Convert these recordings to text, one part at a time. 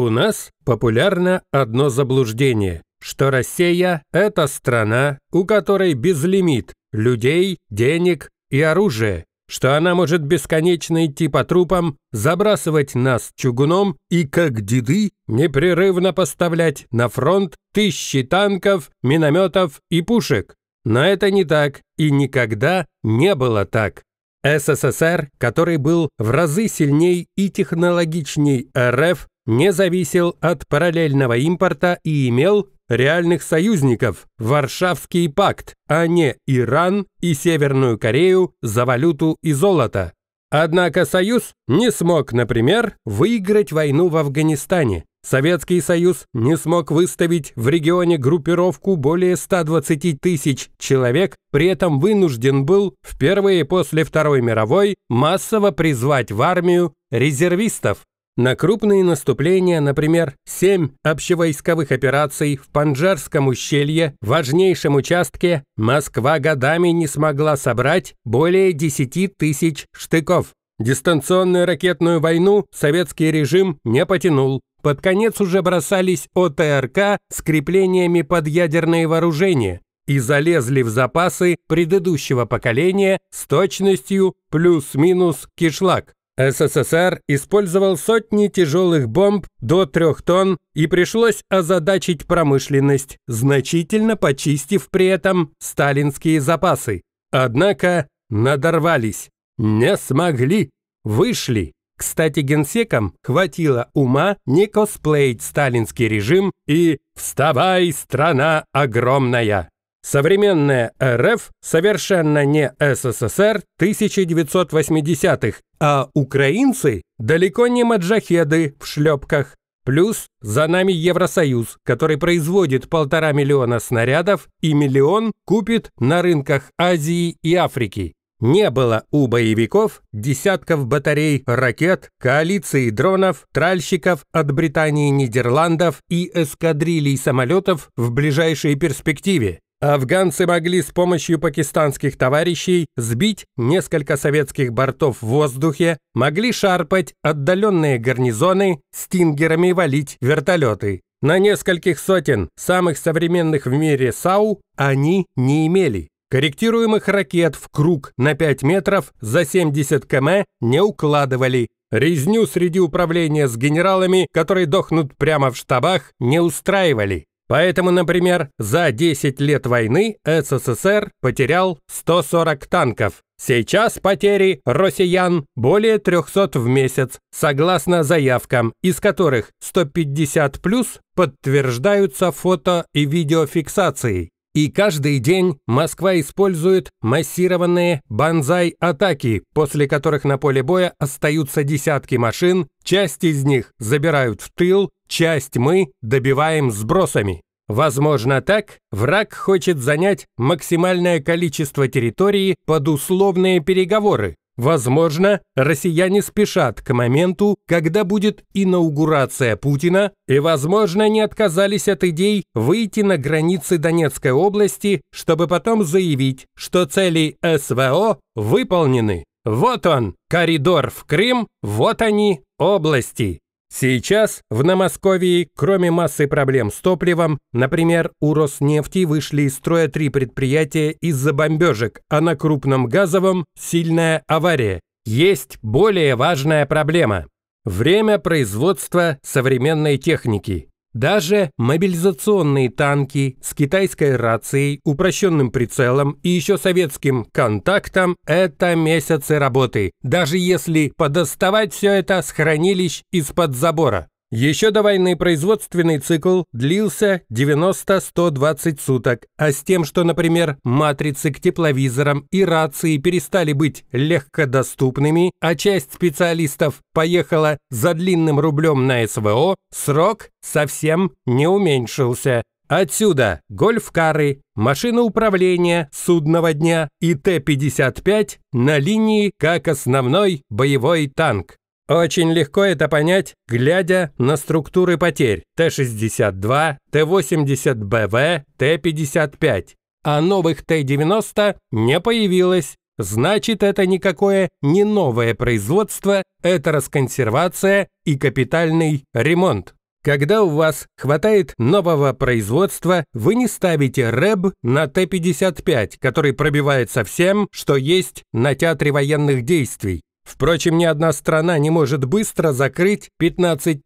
У нас популярно одно заблуждение, что Россия – это страна, у которой безлимит людей, денег и оружия, что она может бесконечно идти по трупам, забрасывать нас чугуном и, как деды, непрерывно поставлять на фронт тысячи танков, минометов и пушек. Но это не так и никогда не было так. СССР, который был в разы сильней и технологичней РФ, не зависел от параллельного импорта и имел реальных союзников – Варшавский пакт, а не Иран и Северную Корею за валюту и золото. Однако Союз не смог, например, выиграть войну в Афганистане. Советский Союз не смог выставить в регионе группировку более 120 тысяч человек, при этом вынужден был впервые после Второй мировой массово призвать в армию резервистов на крупные наступления, например, семь общевойсковых операций в Панжарском ущелье, важнейшем участке, Москва годами не смогла собрать более 10 тысяч штыков. Дистанционную ракетную войну советский режим не потянул. Под конец уже бросались ОТРК с креплениями под ядерное вооружение и залезли в запасы предыдущего поколения с точностью плюс-минус кишлак. СССР использовал сотни тяжелых бомб до трех тонн и пришлось озадачить промышленность, значительно почистив при этом сталинские запасы. Однако надорвались, не смогли, вышли. Кстати, генсекам хватило ума не косплеить сталинский режим и «Вставай, страна огромная!» Современная РФ совершенно не СССР 1980-х, а украинцы далеко не маджахеды в шлепках. Плюс за нами Евросоюз, который производит полтора миллиона снарядов и миллион купит на рынках Азии и Африки. Не было у боевиков десятков батарей ракет, коалиции дронов, тральщиков от Британии Нидерландов и эскадрилей самолетов в ближайшей перспективе. Афганцы могли с помощью пакистанских товарищей сбить несколько советских бортов в воздухе, могли шарпать отдаленные гарнизоны, стингерами валить вертолеты. На нескольких сотен самых современных в мире САУ они не имели. Корректируемых ракет в круг на 5 метров за 70 км не укладывали. Резню среди управления с генералами, которые дохнут прямо в штабах, не устраивали. Поэтому, например, за 10 лет войны СССР потерял 140 танков. Сейчас потери россиян более 300 в месяц, согласно заявкам, из которых 150 плюс подтверждаются фото и видеофиксацией. И каждый день Москва использует массированные банзай-атаки, после которых на поле боя остаются десятки машин, часть из них забирают в тыл, Часть мы добиваем сбросами. Возможно так, враг хочет занять максимальное количество территории под условные переговоры. Возможно, россияне спешат к моменту, когда будет инаугурация Путина, и, возможно, не отказались от идей выйти на границы Донецкой области, чтобы потом заявить, что цели СВО выполнены. Вот он, коридор в Крым, вот они, области. Сейчас в Намосковии, кроме массы проблем с топливом, например, у Роснефти вышли из строя три предприятия из-за бомбежек, а на крупном газовом – сильная авария. Есть более важная проблема – время производства современной техники. Даже мобилизационные танки с китайской рацией, упрощенным прицелом и еще советским контактом – это месяцы работы, даже если подоставать все это с хранилищ из-под забора. Еще до войны производственный цикл длился 90-120 суток, а с тем, что, например, матрицы к тепловизорам и рации перестали быть легкодоступными, а часть специалистов поехала за длинным рублем на СВО, срок совсем не уменьшился. Отсюда гольф-кары, машины управления судного дня и Т-55 на линии как основной боевой танк. Очень легко это понять, глядя на структуры потерь Т-62, Т-80БВ, Т-55. А новых Т-90 не появилось. Значит, это никакое не новое производство, это расконсервация и капитальный ремонт. Когда у вас хватает нового производства, вы не ставите рэб на Т-55, который пробивает совсем, что есть на театре военных действий. Впрочем, ни одна страна не может быстро закрыть 15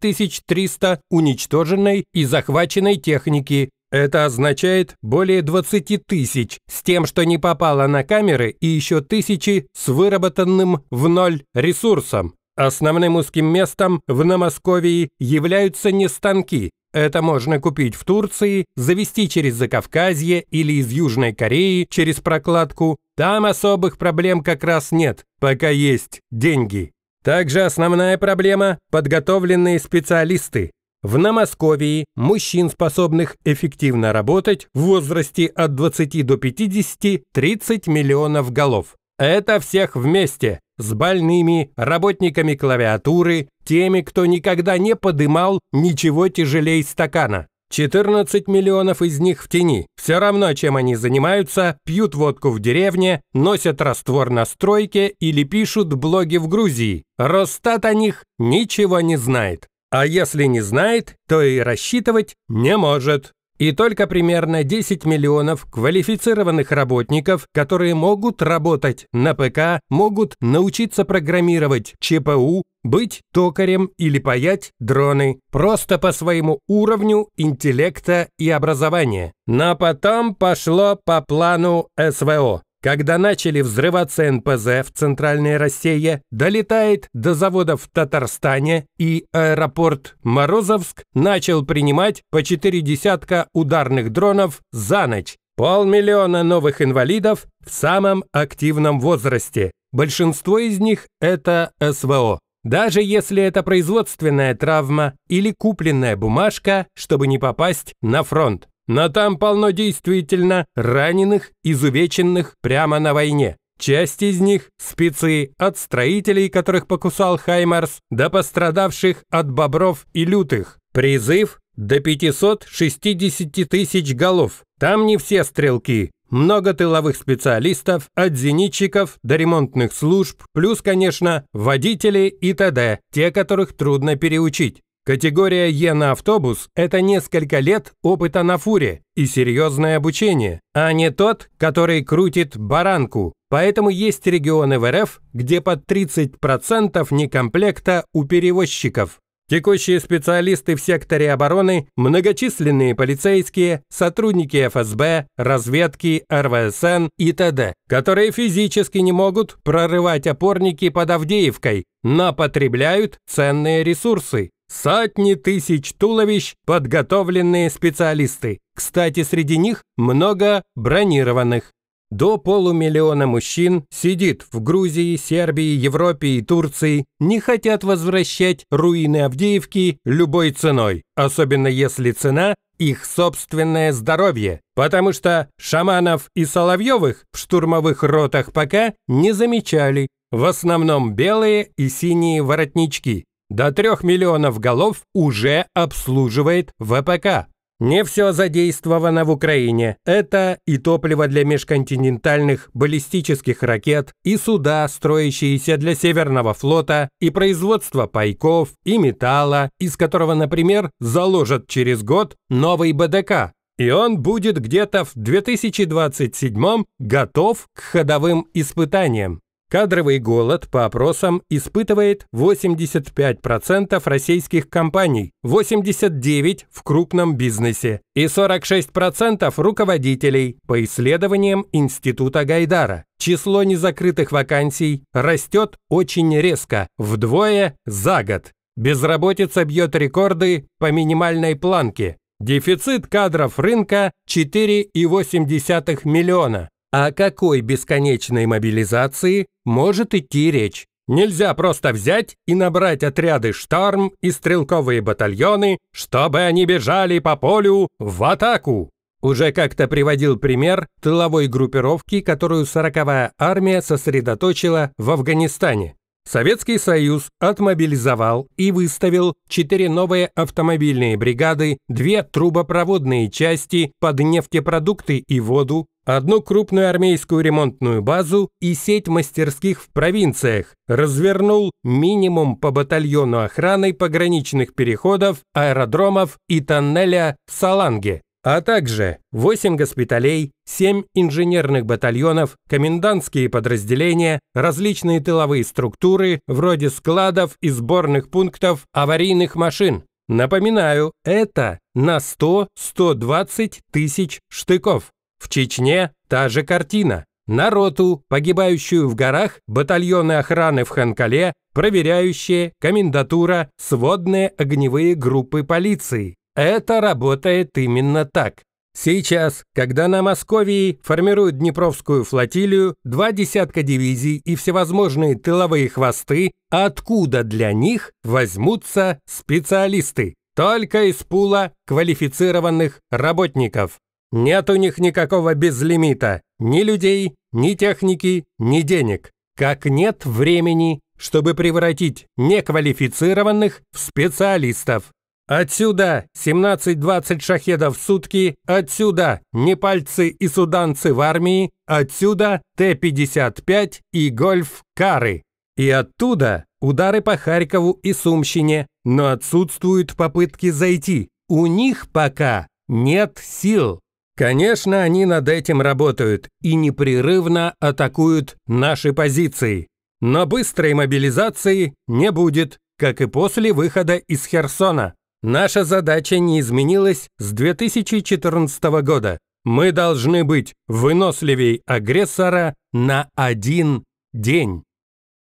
300 уничтоженной и захваченной техники. Это означает более 20 тысяч с тем, что не попало на камеры, и еще тысячи с выработанным в ноль ресурсом. Основным узким местом в Намосковии являются не станки, это можно купить в Турции, завести через Закавказье или из Южной Кореи через прокладку. Там особых проблем как раз нет, пока есть деньги. Также основная проблема – подготовленные специалисты. В Намосковии мужчин, способных эффективно работать, в возрасте от 20 до 50 – 30 миллионов голов. Это всех вместе с больными, работниками клавиатуры, теми, кто никогда не подымал ничего тяжелее стакана. 14 миллионов из них в тени. Все равно, чем они занимаются, пьют водку в деревне, носят раствор на стройке или пишут блоги в Грузии. Росстат о них ничего не знает. А если не знает, то и рассчитывать не может и только примерно 10 миллионов квалифицированных работников, которые могут работать на ПК, могут научиться программировать ЧПУ, быть токарем или паять дроны, просто по своему уровню интеллекта и образования. Но потом пошло по плану СВО. Когда начали взрываться НПЗ в Центральной России, долетает до заводов в Татарстане и аэропорт Морозовск начал принимать по четыре десятка ударных дронов за ночь. Полмиллиона новых инвалидов в самом активном возрасте. Большинство из них – это СВО. Даже если это производственная травма или купленная бумажка, чтобы не попасть на фронт. Но там полно действительно раненых, изувеченных прямо на войне. Часть из них – спецы от строителей, которых покусал Хаймарс, до пострадавших от бобров и лютых. Призыв – до 560 тысяч голов. Там не все стрелки. Много тыловых специалистов, от зенитчиков до ремонтных служб, плюс, конечно, водители и т.д., те, которых трудно переучить. Категория Е на автобус – это несколько лет опыта на фуре и серьезное обучение, а не тот, который крутит баранку. Поэтому есть регионы в РФ, где под 30% некомплекта у перевозчиков. Текущие специалисты в секторе обороны, многочисленные полицейские, сотрудники ФСБ, разведки, РВСН и т.д., которые физически не могут прорывать опорники под Авдеевкой, но потребляют ценные ресурсы сотни тысяч туловищ, подготовленные специалисты. Кстати, среди них много бронированных. До полумиллиона мужчин сидит в Грузии, Сербии, Европе и Турции, не хотят возвращать руины Авдеевки любой ценой, особенно если цена – их собственное здоровье, потому что шаманов и Соловьевых в штурмовых ротах пока не замечали, в основном белые и синие воротнички, до 3 миллионов голов уже обслуживает ВПК. Не все задействовано в Украине. Это и топливо для межконтинентальных баллистических ракет, и суда, строящиеся для Северного флота, и производство пайков, и металла, из которого, например, заложат через год новый БДК. И он будет где-то в 2027 готов к ходовым испытаниям. Кадровый голод по опросам испытывает 85% российских компаний, 89% в крупном бизнесе и 46% руководителей по исследованиям Института Гайдара. Число незакрытых вакансий растет очень резко, вдвое за год. Безработица бьет рекорды по минимальной планке. Дефицит кадров рынка 4,8 миллиона. О какой бесконечной мобилизации может идти речь? Нельзя просто взять и набрать отряды шторм и стрелковые батальоны, чтобы они бежали по полю в атаку. Уже как-то приводил пример тыловой группировки, которую 40-я армия сосредоточила в Афганистане. Советский Союз отмобилизовал и выставил четыре новые автомобильные бригады, две трубопроводные части под нефтепродукты и воду, одну крупную армейскую ремонтную базу и сеть мастерских в провинциях, развернул минимум по батальону охраны пограничных переходов, аэродромов и тоннеля в Саланге, а также 8 госпиталей, 7 инженерных батальонов, комендантские подразделения, различные тыловые структуры вроде складов и сборных пунктов аварийных машин. Напоминаю, это на 100-120 тысяч штыков. В Чечне та же картина. На роту, погибающую в горах, батальоны охраны в Ханкале, проверяющие, комендатура, сводные огневые группы полиции. Это работает именно так. Сейчас, когда на Московии формируют Днепровскую флотилию, два десятка дивизий и всевозможные тыловые хвосты, откуда для них возьмутся специалисты? Только из пула квалифицированных работников. Нет у них никакого безлимита. Ни людей, ни техники, ни денег. Как нет времени, чтобы превратить неквалифицированных в специалистов. Отсюда 17-20 шахедов в сутки, отсюда непальцы и суданцы в армии, отсюда Т-55 и гольф-кары. И оттуда удары по Харькову и Сумщине, но отсутствуют попытки зайти. У них пока нет сил. Конечно, они над этим работают и непрерывно атакуют наши позиции. Но быстрой мобилизации не будет, как и после выхода из Херсона. Наша задача не изменилась с 2014 года. Мы должны быть выносливей агрессора на один день.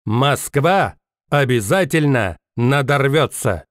Москва обязательно надорвется.